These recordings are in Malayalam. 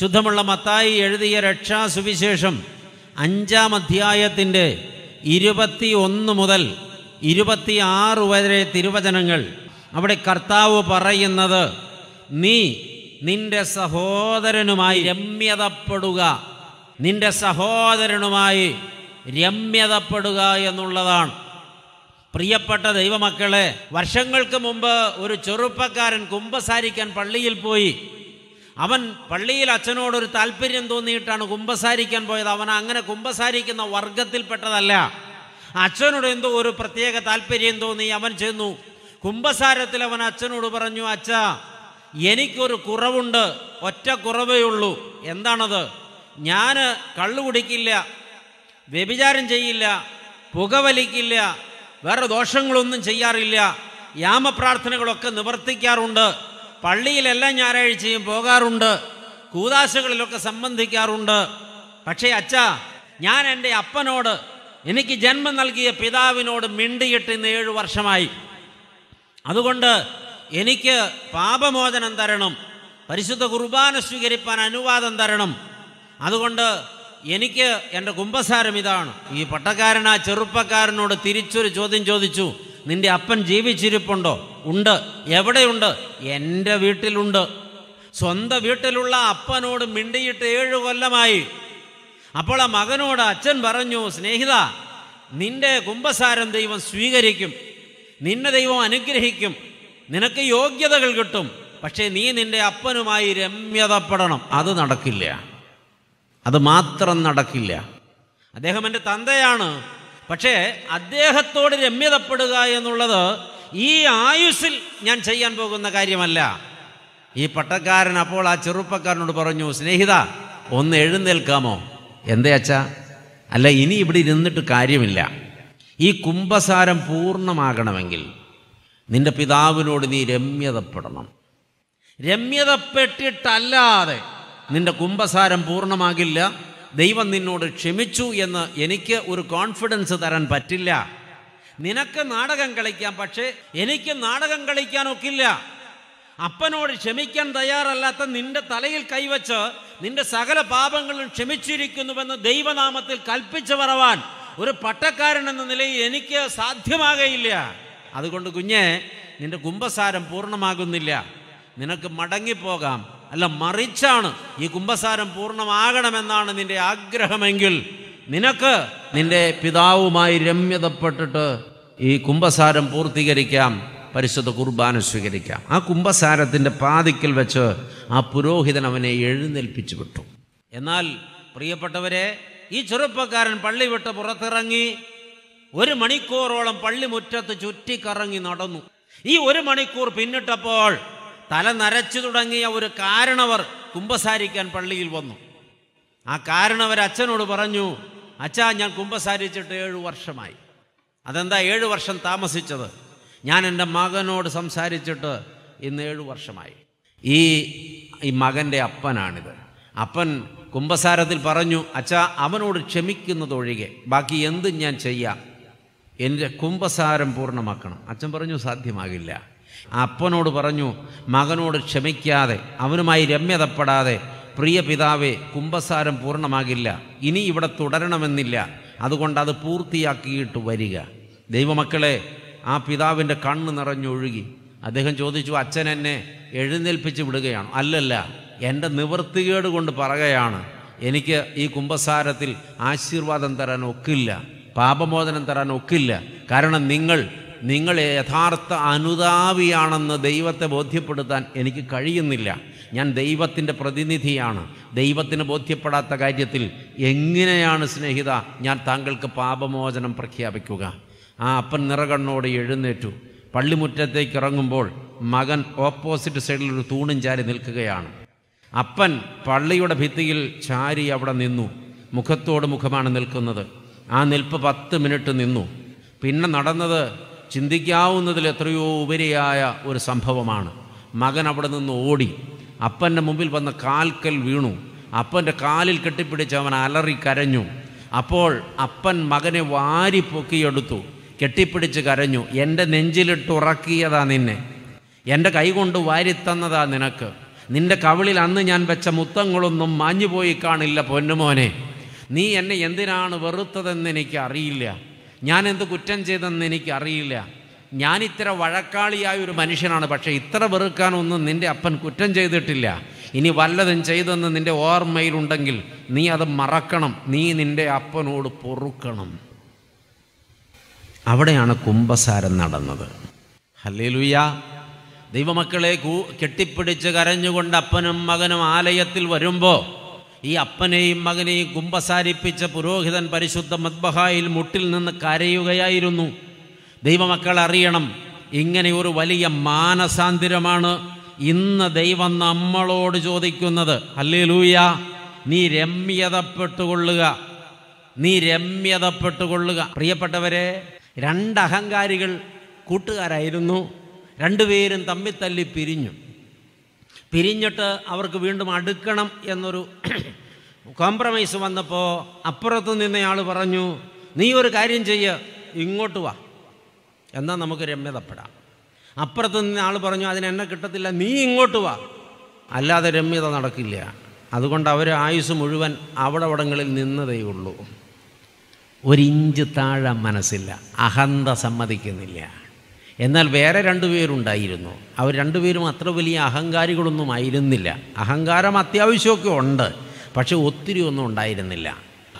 ശുദ്ധമുള്ള മത്തായി എഴുതിയ രക്ഷാ സുവിശേഷം അഞ്ചാം അധ്യായത്തിൻ്റെ ഇരുപത്തി ഒന്ന് മുതൽ ആറ് വരെ തിരുവചനങ്ങൾ അവിടെ കർത്താവ് പറയുന്നത് നീ നിന്റെ സഹോദരനുമായി രമ്യതപ്പെടുക നിന്റെ സഹോദരനുമായി രമ്യതപ്പെടുക എന്നുള്ളതാണ് പ്രിയപ്പെട്ട ദൈവമക്കളെ വർഷങ്ങൾക്ക് മുമ്പ് ഒരു ചെറുപ്പക്കാരൻ കുമ്പസാരിക്കാൻ പള്ളിയിൽ പോയി അവൻ പള്ളിയിൽ അച്ഛനോടൊരു താല്പര്യം തോന്നിയിട്ടാണ് കുമ്പസാരിക്കാൻ പോയത് അവൻ അങ്ങനെ കുമ്പസാരിക്കുന്ന വർഗത്തിൽപ്പെട്ടതല്ല അച്ഛനോട് എന്തോ ഒരു പ്രത്യേക താല്പര്യം തോന്നി അവൻ ചെന്നു കുംഭസാരത്തിൽ അവൻ അച്ഛനോട് പറഞ്ഞു അച്ഛ എനിക്കൊരു കുറവുണ്ട് ഒറ്റ കുറവേ ഉള്ളൂ എന്താണത് ഞാൻ കള്ളു കുടിക്കില്ല വ്യഭിചാരം ചെയ്യില്ല പുകവലിക്കില്ല വേറെ ദോഷങ്ങളൊന്നും ചെയ്യാറില്ല യാമപ്രാർത്ഥനകളൊക്കെ നിവർത്തിക്കാറുണ്ട് പള്ളിയിലെല്ലാം ഞായറാഴ്ചയും പോകാറുണ്ട് കൂതാശകളിലൊക്കെ സംബന്ധിക്കാറുണ്ട് പക്ഷേ അച്ഛ ഞാൻ എൻ്റെ അപ്പനോട് എനിക്ക് ജന്മം നൽകിയ പിതാവിനോട് മിണ്ടിയിട്ട് ഇന്ന് ഏഴു വർഷമായി അതുകൊണ്ട് എനിക്ക് പാപമോചനം തരണം പരിശുദ്ധ കുർബാന സ്വീകരിപ്പാൻ അനുവാദം തരണം അതുകൊണ്ട് എനിക്ക് എൻ്റെ കുംഭസാരം ഇതാണ് ഈ പട്ടക്കാരൻ ചെറുപ്പക്കാരനോട് തിരിച്ചൊരു ചോദ്യം ചോദിച്ചു നിൻ്റെ അപ്പൻ ജീവിച്ചിരിപ്പുണ്ടോ ഉണ്ട് എവിടെയുണ്ട് എൻ്റെ വീട്ടിലുണ്ട് സ്വന്തം വീട്ടിലുള്ള അപ്പനോട് മിണ്ടിയിട്ട് ഏഴ് കൊല്ലമായി അപ്പോൾ ആ മകനോട് അച്ഛൻ പറഞ്ഞു സ്നേഹിത നിന്റെ കുംഭസാരം ദൈവം സ്വീകരിക്കും നിന്നെ ദൈവം അനുഗ്രഹിക്കും നിനക്ക് യോഗ്യതകൾ കിട്ടും പക്ഷേ നീ നിന്റെ അപ്പനുമായി രമ്യതപ്പെടണം അത് നടക്കില്ല അത് മാത്രം നടക്കില്ല അദ്ദേഹം എൻ്റെ തന്തയാണ് പക്ഷേ അദ്ദേഹത്തോട് രമ്യതപ്പെടുക എന്നുള്ളത് ഈ ആയുസ്സിൽ ഞാൻ ചെയ്യാൻ പോകുന്ന കാര്യമല്ല ഈ പട്ടക്കാരൻ അപ്പോൾ ആ ചെറുപ്പക്കാരനോട് പറഞ്ഞു സ്നേഹിത ഒന്ന് എഴുന്നേൽക്കാമോ എന്തേ അച്ഛാ അല്ല ഇനി ഇവിടെ ഇരുന്നിട്ട് കാര്യമില്ല ഈ കുംഭസാരം പൂർണ്ണമാകണമെങ്കിൽ നിന്റെ പിതാവിനോട് നീ രമ്യതപ്പെടണം രമ്യതപ്പെട്ടിട്ടല്ലാതെ നിന്റെ കുംഭസാരം പൂർണ്ണമാകില്ല ദൈവം നിന്നോട് ക്ഷമിച്ചു എന്ന് എനിക്ക് ഒരു കോൺഫിഡൻസ് തരാൻ പറ്റില്ല നിനക്ക് നാടകം കളിക്കാം പക്ഷേ എനിക്ക് നാടകം കളിക്കാനൊക്കില്ല അപ്പനോട് ക്ഷമിക്കാൻ തയ്യാറല്ലാത്ത നിന്റെ തലയിൽ കൈവച്ച് നിന്റെ സകല പാപങ്ങളും ക്ഷമിച്ചിരിക്കുന്നുവെന്ന് ദൈവനാമത്തിൽ കൽപ്പിച്ചു പറവാൻ ഒരു പട്ടക്കാരൻ എന്ന നിലയിൽ എനിക്ക് സാധ്യമാകയില്ല അതുകൊണ്ട് കുഞ്ഞെ നിന്റെ കുംഭസാരം പൂർണ്ണമാകുന്നില്ല നിനക്ക് മടങ്ങിപ്പോകാം അല്ല മറിച്ചാണ് ഈ കുംഭസാരം പൂർണ്ണമാകണമെന്നാണ് നിന്റെ ആഗ്രഹമെങ്കിൽ നിനക്ക് നിന്റെ പിതാവുമായി രമ്യതപ്പെട്ടിട്ട് ഈ കുംഭസാരം പൂർത്തീകരിക്കാം പരിശുദ്ധ കുർബാന സ്വീകരിക്കാം ആ കുംഭസാരത്തിൻ്റെ പാതിക്കൽ വെച്ച് ആ പുരോഹിതൻ അവനെ എഴുന്നേൽപ്പിച്ചു വിട്ടു എന്നാൽ പ്രിയപ്പെട്ടവരെ ഈ ചെറുപ്പക്കാരൻ പള്ളി വിട്ട് പുറത്തിറങ്ങി ഒരു മണിക്കൂറോളം മുറ്റത്ത് ചുറ്റിക്കറങ്ങി നടന്നു ഈ ഒരു മണിക്കൂർ പിന്നിട്ടപ്പോൾ തല നരച്ചു തുടങ്ങിയ ഒരു കാരണവർ കുമ്പസാരിക്കാൻ പള്ളിയിൽ വന്നു ആ കാരണവർ അച്ഛനോട് പറഞ്ഞു അച്ഛാ ഞാൻ കുമ്പസാരിച്ചിട്ട് ഏഴ് വർഷമായി അതെന്താ ഏഴു വർഷം താമസിച്ചത് ഞാൻ എൻ്റെ മകനോട് സംസാരിച്ചിട്ട് ഇന്ന് ഏഴു വർഷമായി ഈ ഈ മകൻ്റെ അപ്പനാണിത് അപ്പൻ കുംഭസാരത്തിൽ പറഞ്ഞു അച്ഛാ അവനോട് ക്ഷമിക്കുന്നതൊഴികെ ബാക്കി എന്തും ഞാൻ ചെയ്യാം എൻ്റെ കുംഭസാരം പൂർണ്ണമാക്കണം അച്ഛൻ പറഞ്ഞു സാധ്യമാകില്ല അപ്പനോട് പറഞ്ഞു മകനോട് ക്ഷമിക്കാതെ അവനുമായി രമ്യതപ്പെടാതെ പ്രിയ പിതാവെ കുംഭസാരം പൂർണ്ണമാകില്ല ഇനി ഇവിടെ തുടരണമെന്നില്ല അതുകൊണ്ട് അത് പൂർത്തിയാക്കിയിട്ട് വരിക ദൈവമക്കളെ ആ പിതാവിൻ്റെ കണ്ണ് നിറഞ്ഞൊഴുകി അദ്ദേഹം ചോദിച്ചു അച്ഛൻ എന്നെ എഴുന്നേൽപ്പിച്ച് വിടുകയാണ് അല്ലല്ല എൻ്റെ നിവൃത്തികേട് കൊണ്ട് പറയുകയാണ് എനിക്ക് ഈ കുംഭസാരത്തിൽ ആശീർവാദം തരാൻ ഒക്കില്ല പാപമോചനം തരാൻ ഒക്കില്ല കാരണം നിങ്ങൾ നിങ്ങളെ യഥാർത്ഥ അനുതാവിയാണെന്ന് ദൈവത്തെ ബോധ്യപ്പെടുത്താൻ എനിക്ക് കഴിയുന്നില്ല ഞാൻ ദൈവത്തിൻ്റെ പ്രതിനിധിയാണ് ദൈവത്തിന് ബോധ്യപ്പെടാത്ത കാര്യത്തിൽ എങ്ങനെയാണ് സ്നേഹിത ഞാൻ താങ്കൾക്ക് പാപമോചനം പ്രഖ്യാപിക്കുക ആ അപ്പൻ നിറകണ്ണോട് എഴുന്നേറ്റു പള്ളിമുറ്റത്തേക്ക് ഇറങ്ങുമ്പോൾ മകൻ ഓപ്പോസിറ്റ് സൈഡിൽ ഒരു തൂണും ചാരി നിൽക്കുകയാണ് അപ്പൻ പള്ളിയുടെ ഭിത്തിയിൽ ചാരി അവിടെ നിന്നു മുഖത്തോട് മുഖമാണ് നിൽക്കുന്നത് ആ നിൽപ്പ് പത്ത് മിനിറ്റ് നിന്നു പിന്നെ നടന്നത് ചിന്തിക്കാവുന്നതിൽ എത്രയോ ഉപരിയായ ഒരു സംഭവമാണ് മകൻ അവിടെ നിന്ന് ഓടി അപ്പൻ്റെ മുമ്പിൽ വന്ന് കാൽക്കൽ വീണു അപ്പൻ്റെ കാലിൽ കെട്ടിപ്പിടിച്ച് അവൻ അലറി കരഞ്ഞു അപ്പോൾ അപ്പൻ മകനെ വാരി പൊക്കിയെടുത്തു കെട്ടിപ്പിടിച്ച് കരഞ്ഞു എൻ്റെ നെഞ്ചിലിട്ടുറക്കിയതാ നിന്നെ എൻ്റെ കൈകൊണ്ട് വാരിത്തന്നതാ നിനക്ക് നിൻ്റെ കവിളിൽ അന്ന് ഞാൻ വെച്ച മുത്തങ്ങളൊന്നും മാഞ്ഞുപോയി കാണില്ല പൊന്നുമോനെ നീ എന്നെ എന്തിനാണ് വെറുത്തതെന്ന് എനിക്ക് അറിയില്ല ഞാൻ എന്ത് കുറ്റം ചെയ്തെന്ന് എനിക്കറിയില്ല ഞാൻ ഇത്ര വഴക്കാളിയായ ഒരു മനുഷ്യനാണ് പക്ഷേ ഇത്ര വെറുക്കാനൊന്നും നിൻ്റെ അപ്പൻ കുറ്റം ചെയ്തിട്ടില്ല ഇനി വല്ലതും ചെയ്തെന്ന് നിൻ്റെ ഓർമ്മയിലുണ്ടെങ്കിൽ നീ അത് മറക്കണം നീ നിൻ്റെ അപ്പനോട് പൊറുക്കണം അവിടെയാണ് കുംഭസാരം നടന്നത് ഹല്ലേലുയ ദൈവമക്കളെ കെട്ടിപ്പിടിച്ച് കരഞ്ഞുകൊണ്ട് അപ്പനും മകനും ആലയത്തിൽ വരുമ്പോൾ ഈ അപ്പനെയും മകനെയും കുമ്പസാരിപ്പിച്ച പുരോഹിതൻ പരിശുദ്ധ മദ്ബഹായിൽ മുട്ടിൽ നിന്ന് കരയുകയായിരുന്നു ദൈവമക്കൾ അറിയണം ഇങ്ങനെ ഒരു വലിയ മാനസാന്തിരമാണ് ഇന്ന് ദൈവം നമ്മളോട് ചോദിക്കുന്നത് അല്ലേ ലൂയ നീ രമ്യതപ്പെട്ടുകൊള്ളുക നീ രമ്യതപ്പെട്ടുകൊള്ളുക പ്രിയപ്പെട്ടവരെ രണ്ട് അഹങ്കാരികൾ കൂട്ടുകാരായിരുന്നു രണ്ടുപേരും തമ്മിത്തല്ലി പിരിഞ്ഞു പിരിഞ്ഞിട്ട് അവർക്ക് വീണ്ടും അടുക്കണം എന്നൊരു കോംപ്രമൈസ് വന്നപ്പോൾ അപ്പുറത്ത് നിന്നയാൾ പറഞ്ഞു നീ ഒരു കാര്യം ചെയ്യ ഇങ്ങോട്ട് വാ എന്നാൽ നമുക്ക് രമ്യതപ്പെടാം അപ്പുറത്ത് നിന്ന് ആൾ പറഞ്ഞു അതിനെന്നെ കിട്ടത്തില്ല നീ ഇങ്ങോട്ട് വാ അല്ലാതെ രമ്യത നടക്കില്ല അതുകൊണ്ട് അവർ ആയുസ് മുഴുവൻ അവിടെ നിന്നതേ ഉള്ളൂ ഒരിഞ്ച് താഴെ മനസ്സില്ല അഹന്ത സമ്മതിക്കുന്നില്ല എന്നാൽ വേറെ രണ്ടുപേരുണ്ടായിരുന്നു അവർ രണ്ടുപേരും അത്ര വലിയ അഹങ്കാരികളൊന്നും ആയിരുന്നില്ല അഹങ്കാരം അത്യാവശ്യമൊക്കെ ഉണ്ട് പക്ഷേ ഒത്തിരി ഒന്നും ഉണ്ടായിരുന്നില്ല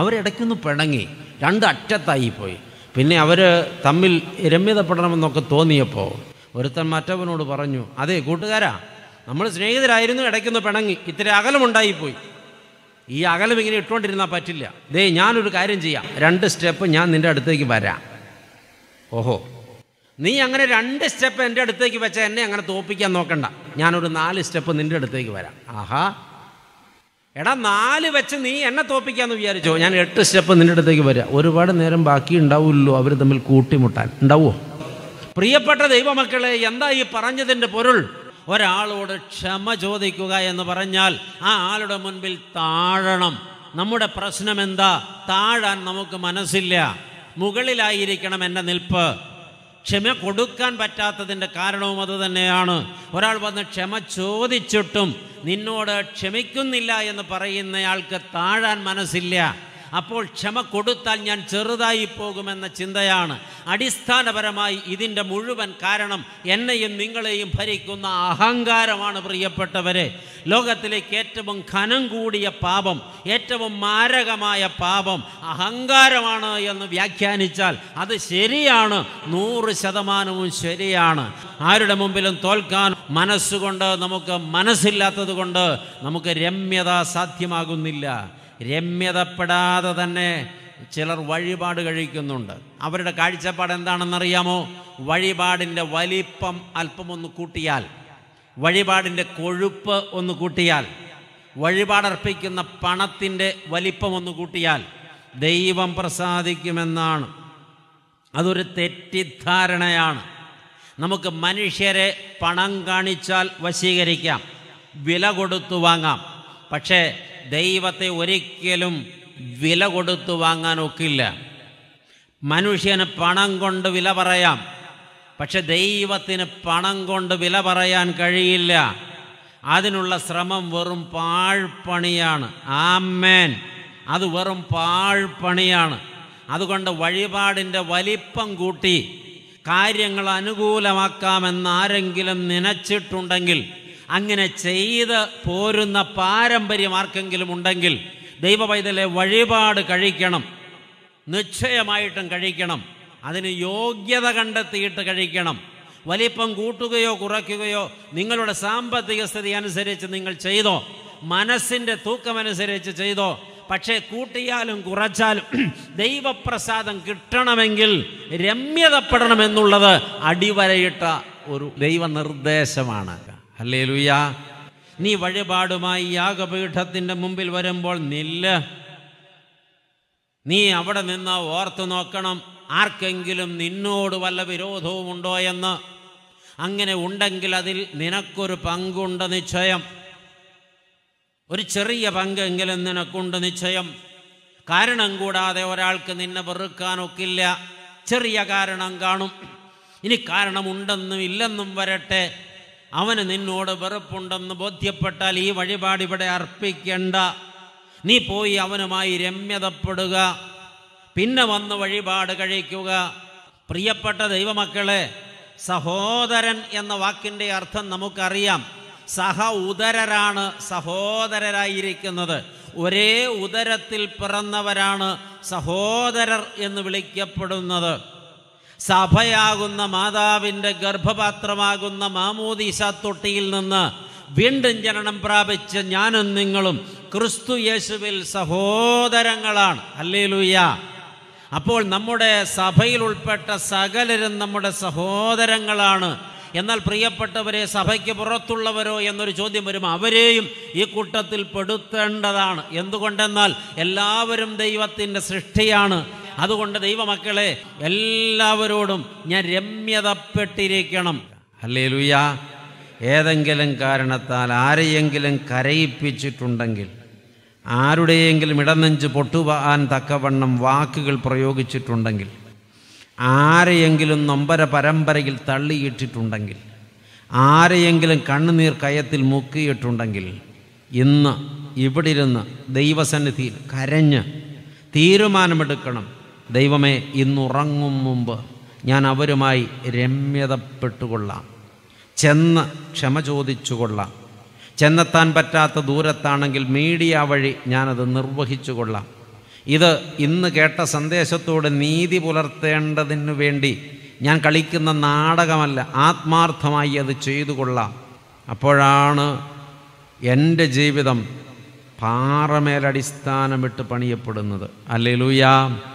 അവരിടയ്ക്കൊന്ന് പിണങ്ങി രണ്ട് അറ്റത്തായിപ്പോയി പിന്നെ അവർ തമ്മിൽ രമ്യതപ്പെടണമെന്നൊക്കെ തോന്നിയപ്പോൾ ഒരുത്തൻ മറ്റവനോട് പറഞ്ഞു അതെ കൂട്ടുകാരാ നമ്മൾ സ്നേഹിതരായിരുന്നു ഇടയ്ക്കൊന്ന് പിണങ്ങി ഇത്തിരി അകലമുണ്ടായിപ്പോയി ഈ അകലം ഇങ്ങനെ ഇട്ടുകൊണ്ടിരുന്നാൽ പറ്റില്ല ദേ ഞാനൊരു കാര്യം ചെയ്യാം രണ്ട് സ്റ്റെപ്പ് ഞാൻ നിൻ്റെ അടുത്തേക്ക് വരാം ഓഹോ നീ അങ്ങനെ രണ്ട് സ്റ്റെപ്പ് എൻ്റെ അടുത്തേക്ക് വെച്ചാൽ എന്നെ അങ്ങനെ തോപ്പിക്കാൻ നോക്കണ്ട ഞാനൊരു നാല് സ്റ്റെപ്പ് നിൻ്റെ അടുത്തേക്ക് വരാം ആഹാ എടാ നാല് വെച്ച് നീ എന്നെ തോപ്പിക്കാന്ന് വിചാരിച്ചോ ഞാൻ എട്ട് സ്റ്റെപ്പ് നിൻ്റെ അടുത്തേക്ക് വരാം ഒരുപാട് നേരം ബാക്കി ഉണ്ടാവുമല്ലോ അവർ തമ്മിൽ കൂട്ടിമുട്ടാൻ ഉണ്ടാവുമോ പ്രിയപ്പെട്ട ദൈവമക്കളെ എന്താ ഈ പറഞ്ഞതിൻ്റെ പൊരുൾ ഒരാളോട് ക്ഷമ ചോദിക്കുക എന്ന് പറഞ്ഞാൽ ആ ആളുടെ മുൻപിൽ താഴണം നമ്മുടെ പ്രശ്നം എന്താ താഴാൻ നമുക്ക് മനസ്സില്ല മുകളിലായിരിക്കണം എൻ്റെ നിൽപ്പ് ക്ഷമ കൊടുക്കാൻ പറ്റാത്തതിൻ്റെ കാരണവും അതുതന്നെയാണ് ഒരാൾ വന്ന് ക്ഷമ ചോദിച്ചിട്ടും നിന്നോട് ക്ഷമിക്കുന്നില്ല എന്ന് പറയുന്നയാൾക്ക് താഴാൻ മനസ്സില്ല അപ്പോൾ ക്ഷമ കൊടുത്താൽ ഞാൻ ചെറുതായി പോകുമെന്ന ചിന്തയാണ് അടിസ്ഥാനപരമായി ഇതിൻ്റെ മുഴുവൻ കാരണം എന്നെയും നിങ്ങളെയും ഭരിക്കുന്ന അഹങ്കാരമാണ് പ്രിയപ്പെട്ടവരെ ലോകത്തിലേക്ക് ഏറ്റവും ഖനം കൂടിയ പാപം ഏറ്റവും മാരകമായ പാപം അഹങ്കാരമാണ് എന്ന് വ്യാഖ്യാനിച്ചാൽ അത് ശരിയാണ് നൂറ് ശതമാനവും ശരിയാണ് ആരുടെ മുമ്പിലും തോൽക്കാൻ മനസ്സുകൊണ്ട് നമുക്ക് മനസ്സില്ലാത്തത് കൊണ്ട് നമുക്ക് രമ്യത സാധ്യമാകുന്നില്ല രമ്യതപ്പെടാതെ തന്നെ ചിലർ വഴിപാട് കഴിക്കുന്നുണ്ട് അവരുടെ കാഴ്ചപ്പാട് എന്താണെന്നറിയാമോ വഴിപാടിൻ്റെ വലിപ്പം അല്പം ഒന്ന് കൂട്ടിയാൽ വഴിപാടിൻ്റെ കൊഴുപ്പ് ഒന്ന് കൂട്ടിയാൽ വഴിപാടർപ്പിക്കുന്ന പണത്തിൻ്റെ വലിപ്പം ഒന്ന് കൂട്ടിയാൽ ദൈവം പ്രസാദിക്കുമെന്നാണ് അതൊരു തെറ്റിദ്ധാരണയാണ് നമുക്ക് മനുഷ്യരെ പണം കാണിച്ചാൽ വശീകരിക്കാം വില കൊടുത്തു വാങ്ങാം പക്ഷേ ദൈവത്തെ ഒരിക്കലും വില കൊടുത്തു വാങ്ങാൻ ഒക്കില്ല മനുഷ്യന് പണം കൊണ്ട് വില പറയാം പക്ഷെ ദൈവത്തിന് പണം കൊണ്ട് വില പറയാൻ കഴിയില്ല അതിനുള്ള ശ്രമം വെറും പാഴ്പണിയാണ് ആമേൻ അത് വെറും പാഴ്പണിയാണ് അതുകൊണ്ട് വഴിപാടിൻ്റെ വലിപ്പം കൂട്ടി കാര്യങ്ങൾ അനുകൂലമാക്കാമെന്ന് ആരെങ്കിലും നനച്ചിട്ടുണ്ടെങ്കിൽ അങ്ങനെ ചെയ്ത് പോരുന്ന പാരമ്പര്യം ആർക്കെങ്കിലും ഉണ്ടെങ്കിൽ ദൈവവൈതലെ വഴിപാട് കഴിക്കണം നിശ്ചയമായിട്ടും കഴിക്കണം അതിന് യോഗ്യത കണ്ടെത്തിയിട്ട് കഴിക്കണം വലിപ്പം കൂട്ടുകയോ കുറയ്ക്കുകയോ നിങ്ങളുടെ സാമ്പത്തിക സ്ഥിതി അനുസരിച്ച് നിങ്ങൾ ചെയ്തോ മനസ്സിൻ്റെ തൂക്കമനുസരിച്ച് ചെയ്തോ പക്ഷേ കൂട്ടിയാലും കുറച്ചാലും ദൈവപ്രസാദം കിട്ടണമെങ്കിൽ രമ്യതപ്പെടണമെന്നുള്ളത് അടിവരയിട്ട ഒരു ദൈവനിർദ്ദേശമാണ് അല്ലേ നീ വഴിപാടുമായി യാഗപീഠത്തിൻ്റെ മുമ്പിൽ വരുമ്പോൾ നില്ല നീ അവിടെ നിന്ന് ഓർത്തു നോക്കണം ആർക്കെങ്കിലും നിന്നോട് വല്ല വിരോധവും ഉണ്ടോ എന്ന് അങ്ങനെ ഉണ്ടെങ്കിൽ അതിൽ നിനക്കൊരു പങ്കുണ്ട് നിശ്ചയം ഒരു ചെറിയ പങ്കെങ്കിലും നിനക്കുണ്ട് നിശ്ചയം കാരണം കൂടാതെ ഒരാൾക്ക് നിന്നെ വെറുക്കാനൊക്കില്ല ചെറിയ കാരണം കാണും ഇനി കാരണമുണ്ടെന്നും ഇല്ലെന്നും വരട്ടെ അവന് നിന്നോട് വെറുപ്പുണ്ടെന്ന് ബോധ്യപ്പെട്ടാൽ ഈ വഴിപാട് ഇവിടെ അർപ്പിക്കേണ്ട നീ പോയി അവനുമായി രമ്യതപ്പെടുക പിന്നെ വന്ന് വഴിപാട് കഴിക്കുക പ്രിയപ്പെട്ട ദൈവമക്കളെ സഹോദരൻ എന്ന വാക്കിൻ്റെ അർത്ഥം നമുക്കറിയാം സഹ ഉദരരാണ് സഹോദരരായിരിക്കുന്നത് ഒരേ ഉദരത്തിൽ പിറന്നവരാണ് സഹോദരർ എന്ന് വിളിക്കപ്പെടുന്നത് സഭയാകുന്ന മാതാവിൻ്റെ ഗർഭപാത്രമാകുന്ന മാമോദീസ തൊട്ടിയിൽ നിന്ന് വീണ്ടും ജനനം പ്രാപിച്ച ഞാനും നിങ്ങളും ക്രിസ്തു യേശുവിൽ സഹോദരങ്ങളാണ് അല്ലേ ലൂയ അപ്പോൾ നമ്മുടെ സഭയിൽ ഉൾപ്പെട്ട സകലരും നമ്മുടെ സഹോദരങ്ങളാണ് എന്നാൽ പ്രിയപ്പെട്ടവരെ സഭയ്ക്ക് പുറത്തുള്ളവരോ എന്നൊരു ചോദ്യം വരും അവരെയും ഈ കൂട്ടത്തിൽ പെടുത്തേണ്ടതാണ് എന്തുകൊണ്ടെന്നാൽ എല്ലാവരും ദൈവത്തിൻ്റെ സൃഷ്ടിയാണ് അതുകൊണ്ട് ദൈവമക്കളെ എല്ലാവരോടും ഞാൻ രമ്യതപ്പെട്ടിരിക്കണം അല്ലേ ലുയാ ഏതെങ്കിലും കാരണത്താൽ ആരെയെങ്കിലും കരയിപ്പിച്ചിട്ടുണ്ടെങ്കിൽ ആരുടെയെങ്കിലും ഇടനെഞ്ച് പൊട്ടുവാൻ തക്കവണ്ണം വാക്കുകൾ പ്രയോഗിച്ചിട്ടുണ്ടെങ്കിൽ ആരെയെങ്കിലും നൊമ്പര പരമ്പരയിൽ തള്ളിയിട്ടിട്ടുണ്ടെങ്കിൽ ആരെയെങ്കിലും കണ്ണുനീർ കയത്തിൽ മുക്കിയിട്ടുണ്ടെങ്കിൽ ഇന്ന് ഇവിടെ ഇരുന്ന് ദൈവസന്നിധിയിൽ കരഞ്ഞ് തീരുമാനമെടുക്കണം ദൈവമേ ഇന്നുറങ്ങും മുമ്പ് ഞാൻ അവരുമായി രമ്യതപ്പെട്ടുകൊള്ളാം ചെന്ന് ക്ഷമ ചോദിച്ചുകൊള്ളാം ചെന്നെത്താൻ പറ്റാത്ത ദൂരത്താണെങ്കിൽ മീഡിയ വഴി ഞാനത് നിർവഹിച്ചു കൊള്ളാം ഇത് ഇന്ന് കേട്ട സന്ദേശത്തോട് നീതി പുലർത്തേണ്ടതിന് വേണ്ടി ഞാൻ കളിക്കുന്ന നാടകമല്ല ആത്മാർത്ഥമായി അത് ചെയ്തു കൊള്ളാം അപ്പോഴാണ് എൻ്റെ ജീവിതം പാറമേലടിസ്ഥാനമിട്ട് പണിയപ്പെടുന്നത് അല്ലേ ലൂയാം